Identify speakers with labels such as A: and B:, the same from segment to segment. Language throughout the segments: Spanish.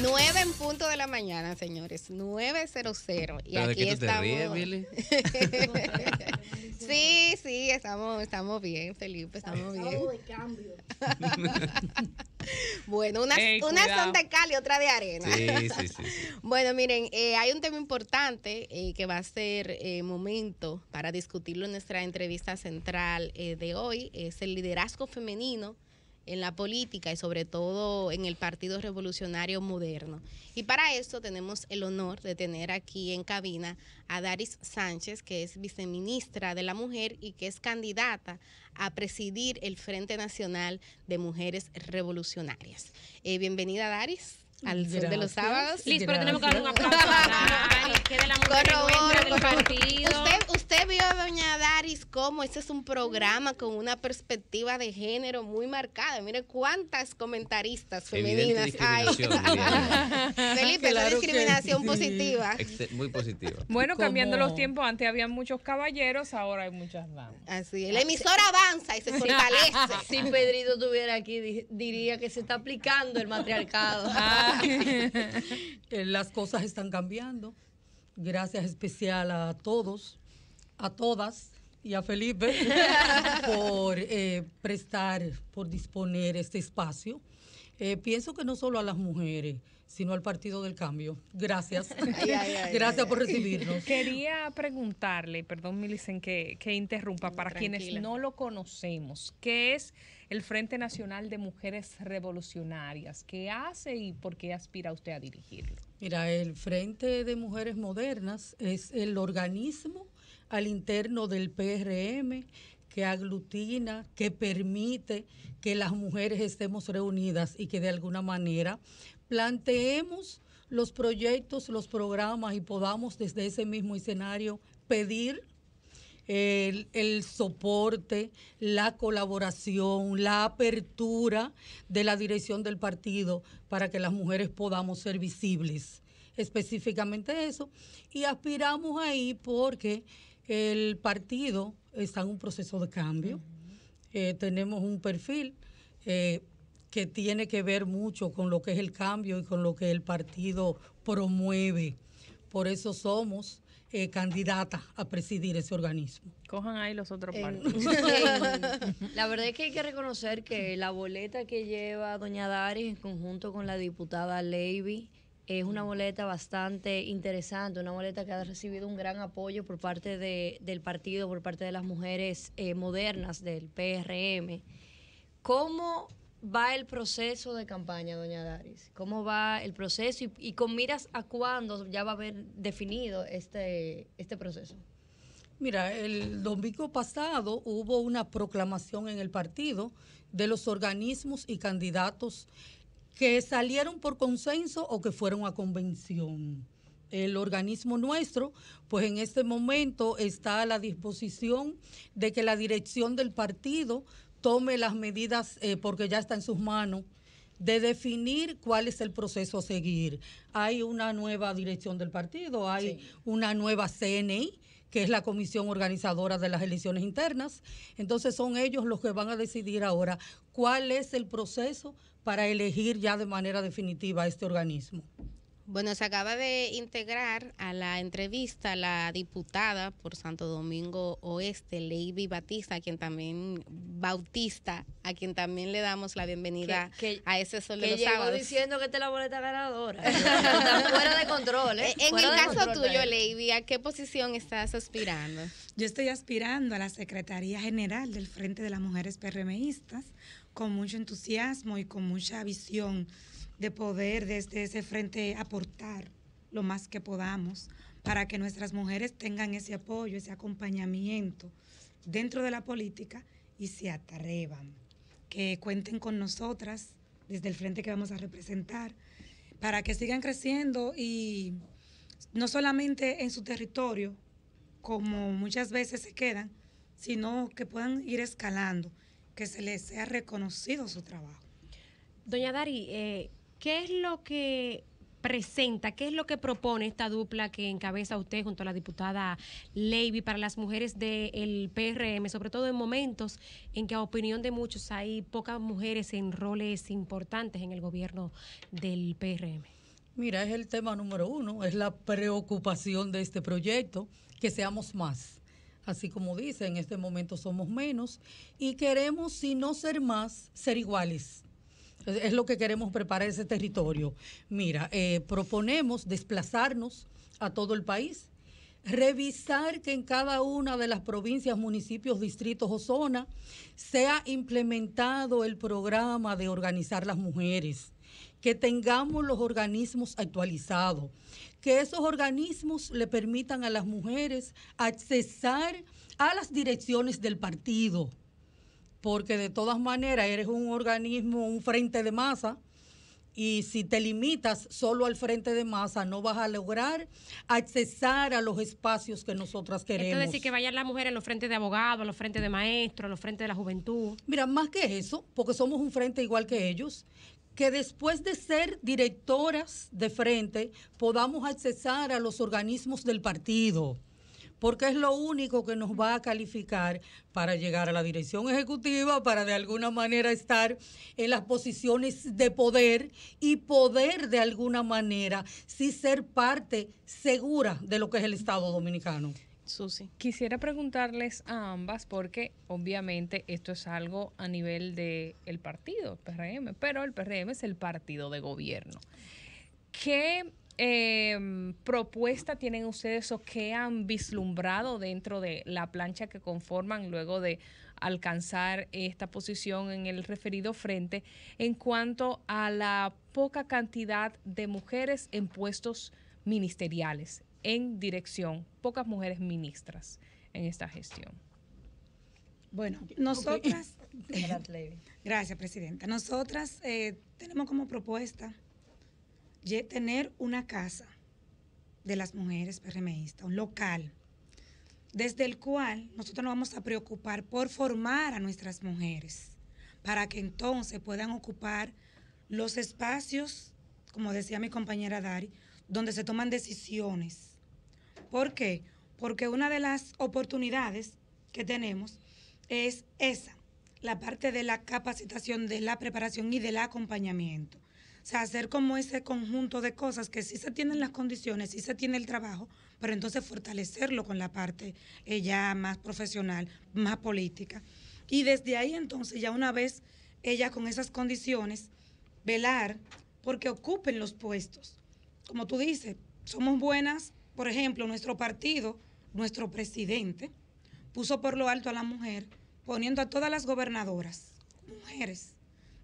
A: 9 en punto de la mañana, señores. 9.00. Y aquí estamos. sí, sí, estamos, estamos bien, Felipe, estamos bien. bueno, unas, son de cal y otra de arena. bueno, miren, eh, hay un tema importante eh, que va a ser eh, momento para discutirlo en nuestra entrevista central de hoy. Es el liderazgo femenino en la política y sobre todo en el Partido Revolucionario Moderno. Y para esto tenemos el honor de tener aquí en cabina a Daris Sánchez, que es viceministra de la Mujer y que es candidata a presidir el Frente Nacional de Mujeres Revolucionarias. Eh, bienvenida, Daris al sol de los sábados. Liz, pero tenemos que dar un aplauso que de la mujer Usted, usted vio a doña Daris como ese es un programa con una perspectiva de género muy marcada. Mire cuántas comentaristas
B: femeninas hay.
C: Felipe, la discriminación positiva.
B: muy positiva. Bueno, cambiando los tiempos,
D: antes había muchos caballeros, ahora hay muchas damas. Así
C: el La emisora
E: avanza y se fortalece. si Pedrito estuviera aquí, diría que se está aplicando el matriarcado. Ah,
C: Eh, las cosas están cambiando. Gracias especial a todos, a todas y a Felipe por eh, prestar, por disponer este espacio eh, pienso que no solo a las mujeres, sino al Partido del Cambio. Gracias. Gracias por recibirnos. Quería preguntarle,
D: perdón, Milicen, que, que interrumpa, para quienes no lo conocemos, ¿qué es el Frente Nacional de Mujeres Revolucionarias? ¿Qué hace y por qué aspira usted a dirigirlo?
C: Mira, el Frente de Mujeres Modernas es el organismo al interno del PRM que aglutina, que permite que las mujeres estemos reunidas y que de alguna manera planteemos los proyectos, los programas y podamos desde ese mismo escenario pedir el, soporte, la colaboración, la apertura de la dirección del partido para que las mujeres podamos ser visibles. Específicamente eso. Y aspiramos ahí porque el partido está en un proceso de cambio. Eh, tenemos un perfil eh, que tiene que ver mucho con lo que es el cambio y con lo que el partido promueve. Por eso somos eh, candidatas a presidir ese organismo. Cojan ahí los otros partidos.
E: la verdad es que hay que reconocer que la boleta que lleva doña Daris en conjunto con la diputada Leiby, es una boleta bastante interesante, una boleta que ha recibido un gran apoyo por parte del partido, por parte de las mujeres eh, modernas del PRM. ¿Cómo va el proceso de campaña, doña Daris? ¿Cómo va el proceso y, con miras a cuándo ya va a haber definido este, este proceso?
C: Mira, el domingo pasado hubo una proclamación en el partido de los organismos y candidatos que salieron por consenso o que fueron a convención. El organismo nuestro, pues en este momento está a la disposición de que la dirección del partido tome las medidas, eh, porque ya está en sus manos, de definir cuál es el proceso a seguir. Hay una nueva dirección del partido, hay una nueva CNI, que es la comisión organizadora de las elecciones internas. Entonces son ellos los que van a decidir ahora cuál es el proceso para elegir ya de manera definitiva a este organismo.
A: Bueno, se acaba de integrar a la entrevista la diputada por Santo Domingo Oeste, Lady Batista, quien también Bautista, a quien también le damos la bienvenida a ese sol de que los diciendo
E: que te la boleta ganadora. fuera de control, ¿eh? En el caso
A: tuyo,
F: Lady, ¿a qué posición estás aspirando? Yo estoy aspirando a la Secretaría General del Frente de las Mujeres PRMistas con mucho entusiasmo y con mucha visión de poder desde ese frente aportar lo más que podamos para que nuestras mujeres tengan ese apoyo, ese acompañamiento dentro de la política y se atrevan, que cuenten con nosotras desde el frente que vamos a representar, para que sigan creciendo y no solamente en su territorio, como muchas veces se quedan, sino que puedan ir escalando que se les sea reconocido su trabajo. Doña Dari,
D: eh, ¿qué es lo que presenta, qué es lo que propone esta dupla que encabeza usted junto a la diputada Levy para las mujeres del PRM, sobre todo en momentos en que a opinión de muchos hay pocas mujeres en roles importantes en el
C: gobierno del PRM? Mira, es el tema número uno, es la preocupación de este proyecto, que seamos más así como dice, en este momento somos menos y queremos, si no ser más, ser iguales. Es lo que queremos preparar ese territorio. Mira, eh, proponemos desplazarnos a todo el país, revisar que en cada una de las provincias, municipios, distritos o zonas sea implementado el programa de organizar las mujeres que tengamos los organismos actualizados, que esos organismos le permitan a las mujeres accesar a las direcciones del partido, porque de todas maneras eres un organismo, un frente de masa, y si te limitas solo al frente de masa, no vas a lograr accesar a los espacios que nosotras queremos. Es decir,
D: que vayan las mujeres a los frentes de abogados, a los frentes de maestros,
C: a los frentes de la juventud. Mira, más que eso, porque somos un frente igual que ellos, que después de ser directoras de frente podamos accesar a los organismos del partido, porque es lo único que nos va a calificar para llegar a la dirección ejecutiva, para de alguna manera estar en las posiciones de poder y poder de alguna manera sí ser parte segura de lo que es el Estado dominicano. Quisiera preguntarles a ambas, porque
D: obviamente esto es algo a nivel del el partido, el PRM, pero el PRM es el partido de gobierno. ¿Qué em, propuesta tienen ustedes o qué han vislumbrado dentro de la plancha que conforman luego de alcanzar esta posición en el referido frente en cuanto a la poca cantidad de mujeres en puestos ministeriales en dirección, pocas mujeres ministras en esta gestión.
F: Bueno, nosotras, gracias Presidenta, nosotras eh, tenemos como propuesta tener una casa de las mujeres PRMistas, un local, desde el cual nosotros nos vamos a preocupar por formar a nuestras mujeres, para que entonces puedan ocupar los espacios, como decía mi compañera Dari, donde se toman decisiones ¿Por qué? Porque una de las oportunidades que tenemos es esa, la parte de la capacitación, de la preparación y del acompañamiento. O sea, hacer como ese conjunto de cosas que sí se tienen las condiciones, sí se tiene el trabajo, pero entonces fortalecerlo con la parte ella eh, ya más profesional, más política. Y desde ahí entonces, ya una vez ella con esas condiciones, velar porque ocupen los puestos. Como tú dices, somos buenas por ejemplo, nuestro partido, nuestro presidente, puso por lo alto a la mujer, poniendo a todas las gobernadoras, mujeres.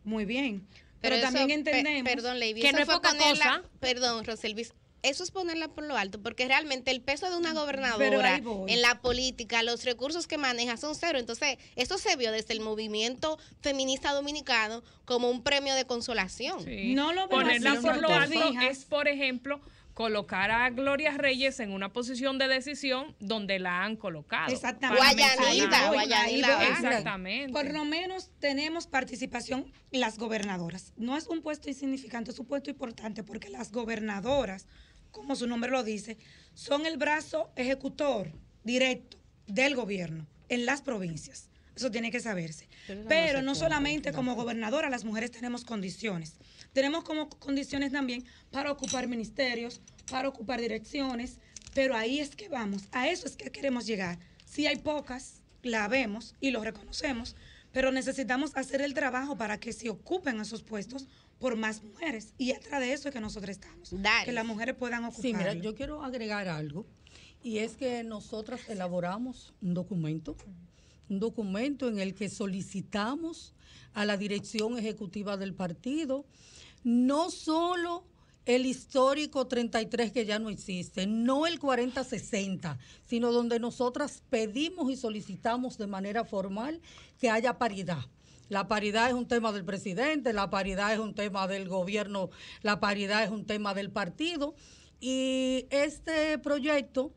F: Muy bien. Pero, también entendemos perdón, que no es
A: Perdón, Roselvis, eso es ponerla por lo alto, porque realmente el peso de una gobernadora en la política, los recursos que maneja son cero. Entonces, eso se vio desde el movimiento feminista dominicano como un premio de consolación. No lo Ponerla por lo alto es,
D: por ejemplo, colocar a Gloria Reyes en una posición de decisión donde la han colocado. Exactamente. Guayanita, Guayanita. Exactamente. Por lo
F: menos tenemos participación las gobernadoras. No es un puesto insignificante, es un puesto importante porque las gobernadoras, como su nombre lo dice, son el brazo ejecutor directo del gobierno en las provincias. Eso tiene que saberse. Pero, no solamente como gobernadora, las mujeres tenemos condiciones tenemos como condiciones también para ocupar ministerios, para ocupar direcciones, pero ahí es que vamos, a eso es que queremos llegar. Si hay pocas, la vemos y lo reconocemos, pero necesitamos hacer el trabajo para que se ocupen esos puestos por más
C: mujeres. Y atrás de eso es que nosotros estamos, que las mujeres puedan ocupar. Sí, mira, yo quiero agregar algo, y es que nosotras elaboramos un documento, un documento en el que solicitamos a la dirección ejecutiva del partido, no solo el histórico 33 que ya no existe, no el 4060, sino donde nosotras pedimos y solicitamos de manera formal que haya paridad. La paridad es un tema del presidente, la paridad es un tema del gobierno, la paridad es un tema del partido. Y este proyecto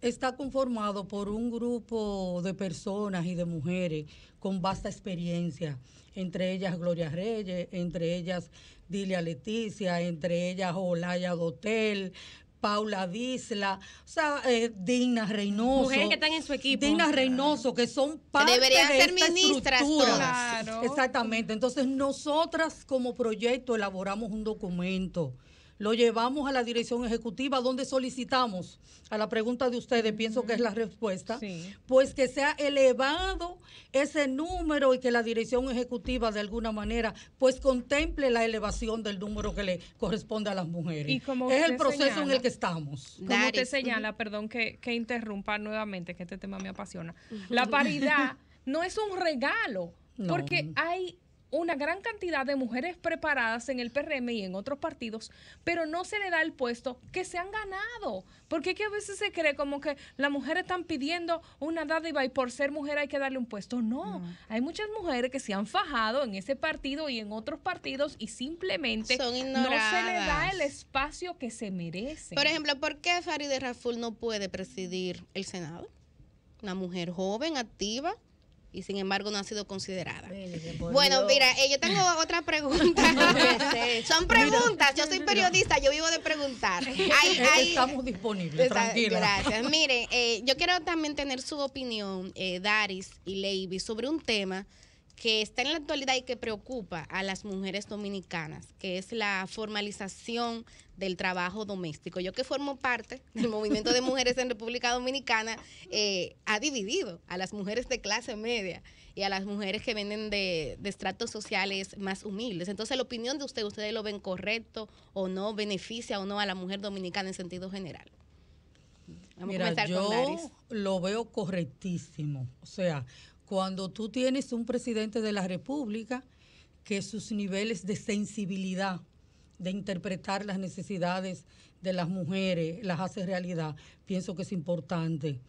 C: está conformado por un grupo de personas y de mujeres con vasta experiencia, entre ellas Gloria Reyes, entre ellas Dilia Leticia, entre ellas Olaya Dotel, Paula Disla, o sea, eh, Dina Reynoso. Mujeres que están en su equipo. Dina Reynoso, que son parte Deberían ser ministras estructura. Exactamente. Entonces, nosotras como proyecto elaboramos un documento lo llevamos a la dirección ejecutiva donde solicitamos a la pregunta de ustedes, pienso que es la respuesta, pues que sea elevado ese número y que la dirección ejecutiva de alguna manera pues contemple la elevación del número que le corresponde a las mujeres. es el proceso en el que estamos. Como te señala,
D: perdón que, que interrumpa nuevamente, que este tema me apasiona. La paridad no es un regalo, porque hay una gran cantidad de mujeres preparadas en el PRM y en otros partidos, pero no se le da el puesto que se han ganado. Porque que a veces se cree como que las mujeres están pidiendo una dádiva y por ser mujer hay que darle un puesto. No, hay muchas mujeres que se han fajado en ese partido y en otros partidos y simplemente no se le da el espacio que se merece. Por ejemplo, ¿por qué Farideh
A: Raful no puede presidir el Senado? Una mujer joven, activa y sin embargo no ha sido considerada. Bueno, mira, eh, yo tengo otra pregunta. Son preguntas, yo soy periodista, yo vivo de preguntar. Eh, estamos
C: disponibles, Gracias.
A: mire eh, yo quiero también tener su opinión, eh, Daris y Leiby, sobre un tema que está en la actualidad y que preocupa a las mujeres dominicanas, que es la formalización del trabajo doméstico. Yo que formo parte del movimiento de mujeres en República Dominicana, eh, ha dividido a las mujeres de clase media y a las mujeres que vienen de, estratos sociales más humildes. Entonces, la opinión de ustedes, ¿ustedes lo ven correcto o no? ¿Beneficia o no a la mujer dominicana en sentido general?
C: Vamos Mira, a yo lo veo correctísimo. O sea, cuando tú tienes un presidente de la República que sus niveles de sensibilidad, de interpretar las necesidades de las mujeres, las hace realidad, pienso que es importante.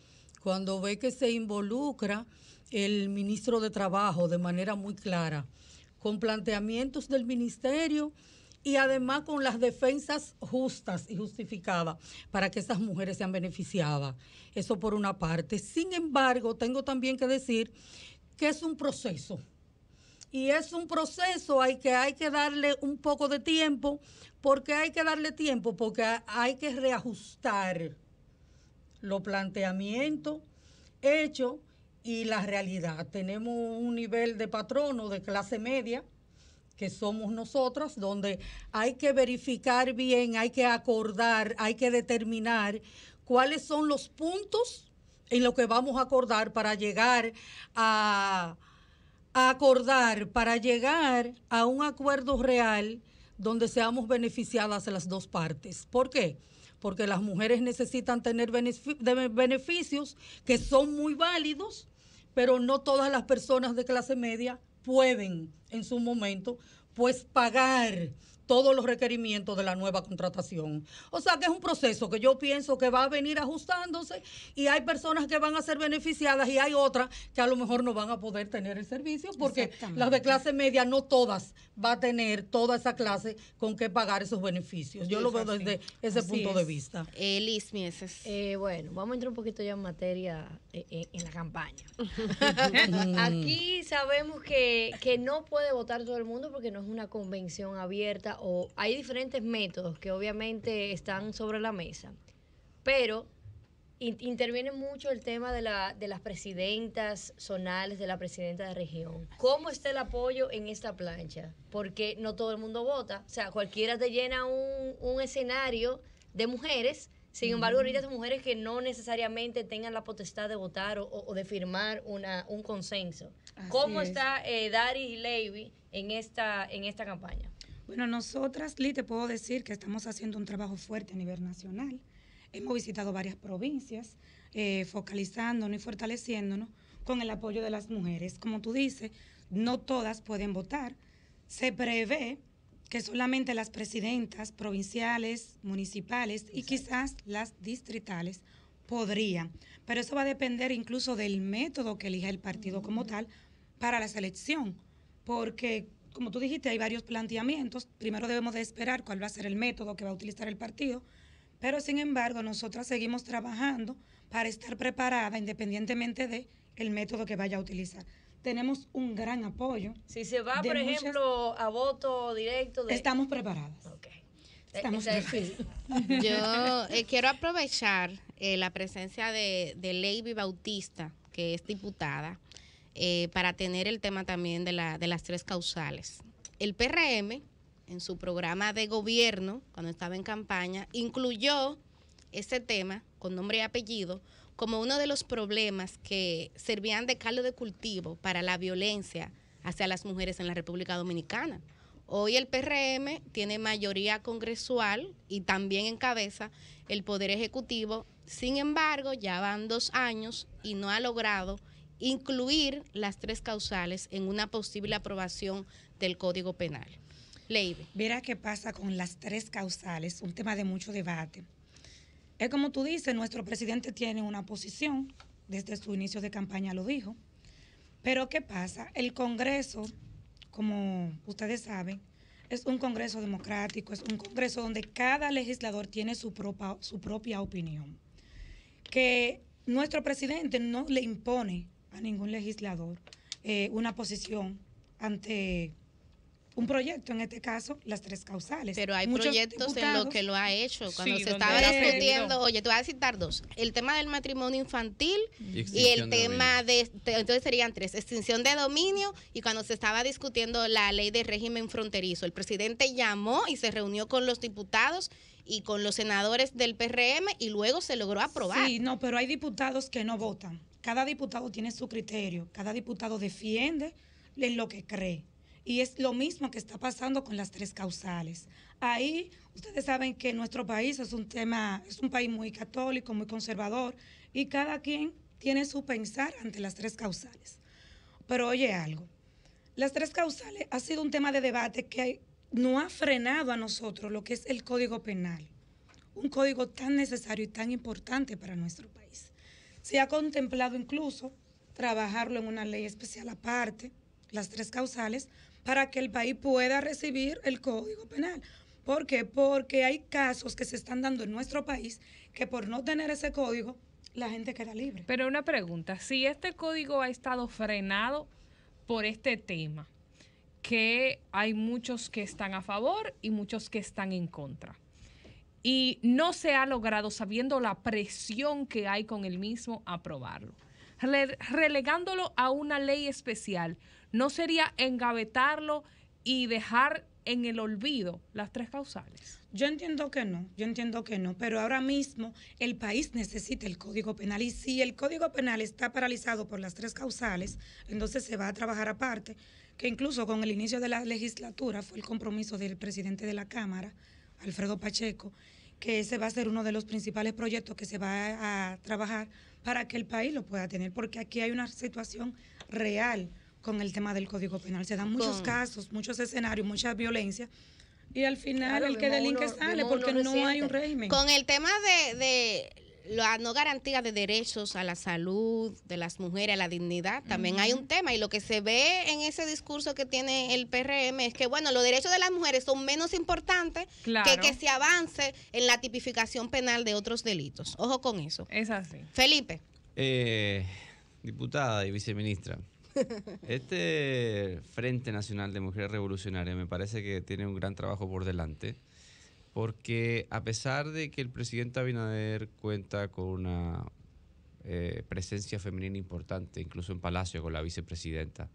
C: Cuando ve que se involucra el ministro de Trabajo de manera muy clara, con planteamientos del ministerio y además con las defensas justas y justificadas para que esas mujeres sean beneficiadas. Eso por una parte. Sin embargo, tengo también que decir que es un proceso. Y es un proceso hay que hay que darle un poco de tiempo, porque hay que darle tiempo, porque hay que reajustar los planteamientos hechos y la realidad. Tenemos un nivel de patrono de clase media, que somos nosotras, donde hay que verificar bien, hay que acordar, hay que determinar cuáles son los puntos en los que vamos a acordar para llegar a, a acordar, para llegar a un acuerdo real donde seamos beneficiadas las dos partes. ¿Por qué? Porque las mujeres necesitan tener beneficios que son muy válidos, pero no todas las personas de clase media pueden en su momento pues pagar todos los requerimientos de la nueva contratación. O sea que es un proceso que yo pienso que va a venir ajustándose y hay personas que van a ser beneficiadas y hay otras que a lo mejor no van a poder tener el servicio porque las de clase media no todas va a tener toda esa clase con que pagar esos beneficios. Yo lo veo desde ese punto de vista.
E: Eh, Mieses. Eh, bueno, vamos a entrar un poquito ya en materia eh, eh, en la campaña. Aquí mm. sabemos que, que no puede votar todo el mundo porque no es una convención abierta o hay diferentes métodos que obviamente están sobre la mesa. Pero interviene mucho el tema de, la, de las presidentas zonales, de la presidenta de región. ¿Cómo está el apoyo en esta plancha? Porque no todo el mundo vota. O sea, cualquiera te llena un, escenario de mujeres. Sin embargo, ahorita son mujeres que no necesariamente tengan la potestad de votar o, de firmar una, un consenso. ¿Cómo está eh, Dari y Levy en esta, en esta campaña?
F: Bueno, nosotras, Lee, te puedo decir que estamos haciendo un trabajo fuerte a nivel nacional. Hemos visitado varias provincias, eh, focalizándonos y fortaleciéndonos con el apoyo de las mujeres. Como tú dices, no todas pueden votar. Se prevé que solamente las presidentas provinciales, municipales y quizás las distritales podrían. Pero eso va a depender incluso del método que elija el partido como tal para la selección. Porque, como tú dijiste, hay varios planteamientos. Primero debemos de esperar cuál va a ser el método que va a utilizar el partido pero sin embargo, nosotras seguimos trabajando para estar preparada independientemente de el método que vaya a utilizar. Tenemos un gran apoyo.
E: Si se va, por ejemplo, a voto directo. Estamos
F: preparadas. Estamos eh, eh, Yo eh, quiero aprovechar
A: la presencia de, de Lady Bautista, que es diputada, para tener el tema también de, la, de las tres causales. El PRM en su programa de gobierno, cuando estaba en campaña, incluyó ese tema con nombre y apellido como uno de los problemas que servían de caldo de cultivo para la violencia hacia las mujeres en la República Dominicana. Hoy el PRM tiene mayoría congresual y también encabeza el Poder Ejecutivo. Sin embargo, ya van dos años y no ha logrado incluir las tres causales en una posible aprobación del Código Penal
F: verá Mira qué pasa con las tres causales, un tema de mucho debate. Es como tú dices, nuestro presidente tiene una posición, desde su inicio de campaña lo dijo, pero ¿qué pasa? El Congreso, como ustedes saben, es un Congreso democrático, es un Congreso donde cada legislador tiene su, su propia opinión, que nuestro presidente no le impone a ningún legislador eh, una posición ante un proyecto, en este caso, las tres causales. Pero hay proyectos en los que lo
A: ha hecho. Cuando se estaba discutiendo, oye, te voy a citar dos: el tema del matrimonio infantil y, el tema de, este, Entonces serían tres: extinción de dominio y cuando se estaba discutiendo la ley de régimen fronterizo. El presidente llamó y se reunió con los diputados y con los senadores del PRM y luego se logró
F: aprobar. Sí, no, pero hay diputados que no votan. Cada diputado tiene su criterio, cada diputado defiende lo que cree. Y es lo mismo que está pasando con las tres causales. Ahí ustedes saben que nuestro país es un tema, es un país muy católico, muy conservador, y cada quien tiene su pensar ante las tres causales. Pero oye algo, las tres causales ha sido un tema de debate que no ha frenado a nosotros lo que es el Código Penal, un código tan necesario y tan importante para nuestro país. Se ha contemplado incluso trabajarlo en una ley especial aparte, las tres causales, para que el país pueda recibir el Código Penal. ¿Por qué? Porque hay casos que se están dando en nuestro país que por no tener ese código, la gente queda libre. Pero una pregunta,
D: si este código ha estado frenado por este tema, que hay muchos que están a favor y muchos que están en contra, y no se ha logrado, sabiendo la presión que hay con el mismo, aprobarlo, relegándolo a una ley especial, ¿no sería engavetarlo y dejar en el olvido
F: las tres causales? Yo entiendo que no, yo entiendo que no, pero ahora mismo el país necesita el Código Penal y si el Código Penal está paralizado por las tres causales, entonces se va a trabajar aparte, que incluso con el inicio de la legislatura fue el compromiso del presidente de la Cámara, Alfredo Pacheco, que ese va a ser uno de los principales proyectos que se va a trabajar para que el país lo pueda tener, porque aquí hay una situación real con el tema del Código Penal. Se dan muchos casos, muchos escenarios, mucha violencia. Y al final el que delinque sale porque no hay un régimen. Con el tema de, de, la
A: no garantía de derechos a la salud de las mujeres, a la dignidad, también hay un tema. Y lo que se ve en ese discurso que tiene el PRM es que, bueno, los derechos de las mujeres son menos importantes que que se avance en la tipificación penal de otros delitos. Ojo con
B: eso.
D: Es así. Felipe.
B: Eh, diputada y viceministra. Este Frente Nacional de Mujeres Revolucionarias me parece que tiene un gran trabajo por delante, porque a pesar de que el presidente Abinader cuenta con una eh, presencia femenina importante, incluso en Palacio con la vicepresidenta,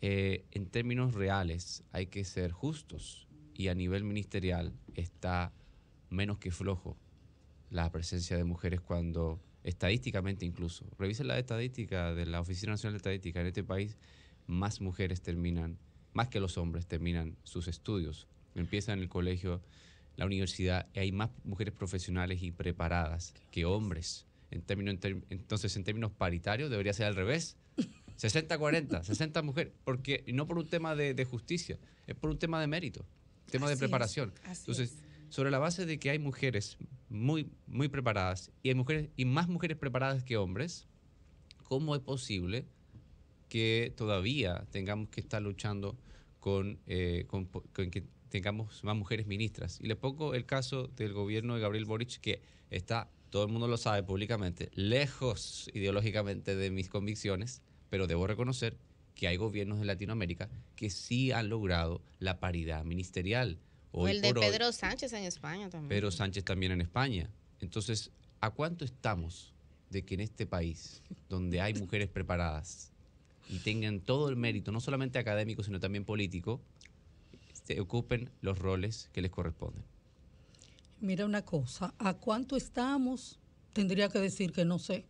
B: eh, en términos reales hay que ser justos y a nivel ministerial está menos que flojo la presencia de mujeres cuando estadísticamente incluso. Revisen la estadística de la Oficina Nacional de Estadística. En este país, más mujeres terminan, más que los hombres terminan sus estudios. Empiezan el colegio, la universidad, y hay más mujeres profesionales y preparadas que hombres. En términos, entonces, en términos paritarios, debería ser al revés. 60-40, 60 mujeres, porque no por un tema de, justicia, es por un tema de mérito, tema de preparación. entonces, sobre la base de que hay mujeres muy, muy preparadas y hay mujeres y más mujeres preparadas que hombres, ¿cómo es posible que todavía tengamos que estar luchando eh, con, que tengamos más mujeres ministras? Y le pongo el caso del gobierno de Gabriel Boric, que está, todo el mundo lo sabe públicamente, lejos ideológicamente de mis convicciones, pero debo reconocer que hay gobiernos de Latinoamérica que sí han logrado la paridad ministerial el de Pedro
A: Sánchez en España también. Pedro
B: Sánchez también en España. Entonces, ¿a cuánto estamos de que en este país, donde hay mujeres preparadas y tengan todo el mérito, no solamente académico, sino también político, se ocupen los roles que les corresponden?
C: Mira una cosa, ¿a cuánto estamos? Tendría que decir que no sé.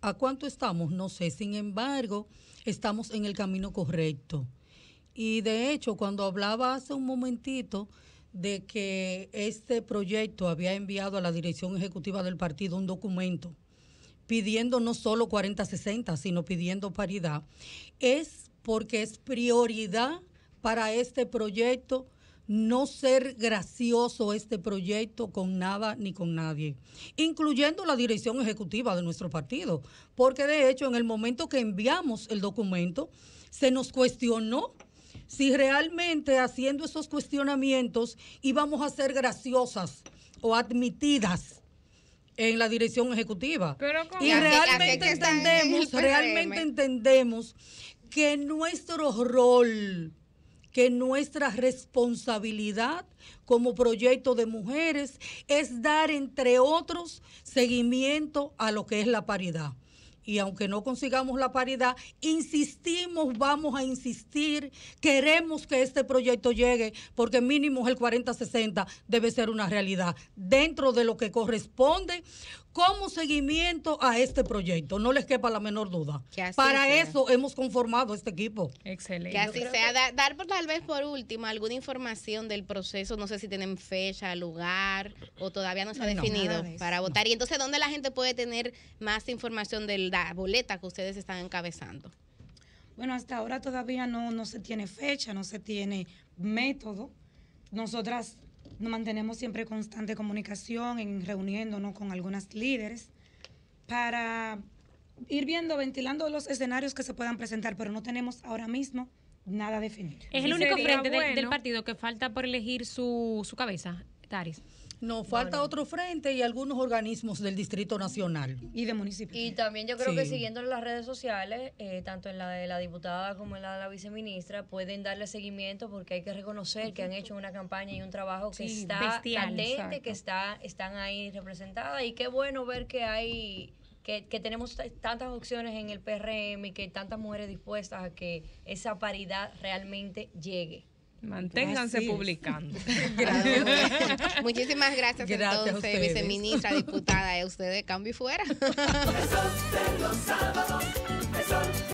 C: ¿A cuánto estamos? No sé. Sin embargo, estamos en el camino correcto. Y de hecho, cuando hablaba hace un momentito de que este proyecto había enviado a la dirección ejecutiva del partido un documento pidiendo no solo 40-60, sino pidiendo paridad, es porque es prioridad para este proyecto no ser gracioso este proyecto con nada ni con nadie, incluyendo la dirección ejecutiva de nuestro partido, porque de hecho en el momento que enviamos el documento se nos cuestionó si realmente haciendo esos cuestionamientos íbamos a ser graciosas o admitidas en la dirección ejecutiva. y realmente entendemos, realmente entendemos que nuestro rol, que nuestra responsabilidad como proyecto de mujeres es dar, entre otros, seguimiento a lo que es la paridad y aunque no consigamos la paridad, insistimos, vamos a insistir, queremos que este proyecto llegue, porque mínimo el 40-60 debe ser una realidad dentro de lo que corresponde como seguimiento a este proyecto, no les quepa la menor duda. Para eso hemos conformado este equipo. Excelente. Que así sea.
A: dar por, tal vez por último alguna información del proceso, no sé si tienen fecha, lugar o todavía no se ha definido para votar. Y entonces, ¿dónde la gente puede tener más información del la boleta que ustedes están encabezando?
F: Bueno, hasta ahora todavía no, no se tiene fecha, no se tiene método. Nosotras nos mantenemos siempre constante comunicación en reuniéndonos con algunas líderes para ir viendo, ventilando los escenarios que se puedan presentar, pero no tenemos ahora mismo nada definido. Es el único frente del, partido que falta por elegir su,
C: su cabeza, Taris. No, falta otro frente y algunos organismos del Distrito Nacional.
E: Y de municipios. Y también yo creo que siguiendo las redes sociales, eh, tanto en la de la diputada como en la de la viceministra, pueden darle seguimiento porque hay que reconocer que han hecho una campaña y un trabajo que está candente, que está, están ahí representadas. Y qué bueno ver que hay que, que, tenemos tantas opciones en el PRM y que tantas mujeres dispuestas a que esa paridad realmente llegue. Manténganse publicando. Muchísimas gracias, entonces, eh, viceministra, diputada, a eh, usted de Cambio
A: y Fuera.